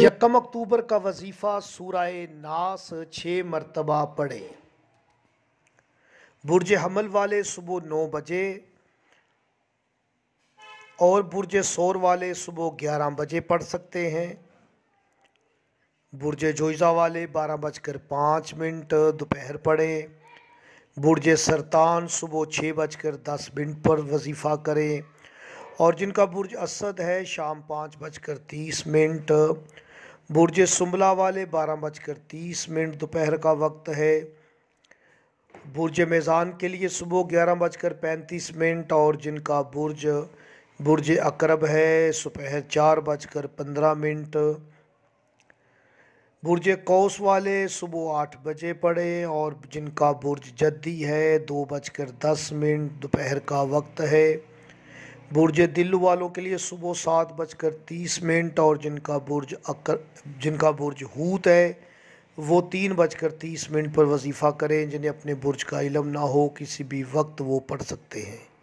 यकम अक्टूबर का वजीफ़ा सूरह नास छः मरतबा पढ़े बुरज हमल वाले सुबह नौ बजे और बुरज शोर वाले सुबह ग्यारह बजे पढ़ सकते हैं बुरज जोइजा वाले बारह बजकर पाँच मिनट दोपहर पढ़े बुरज सरतान सुबह छः बजकर दस मिनट पर वजीफ़ा करें और जिनका बुर्ज असद है शाम पाँच बजकर तीस मिनट बुर्ज शुमला वाले बारह बजकर तीस मिनट दोपहर का वक्त है बुर्ज मेज़ान के लिए सुबह ग्यारह बजकर पैंतीस मिनट और जिनका बुर्ज बुर्ज अकरब है सुबह चार बजकर पंद्रह मिनट बुर्ज कौस वाले सुबह आठ बजे पड़े और जिनका बुर्ज जद्दी है दो बजकर दस मिनट दोपहर का वक्त है बुर्ज दिल वालों के लिए सुबह सात बजकर तीस मिनट और जिनका बुर्ज अकर जिनका बुर्ज हूत है वो तीन बजकर तीस मिनट पर वजीफ़ा करें जिन्हें अपने बुर्ज का इलम ना हो किसी भी वक्त वो पढ़ सकते हैं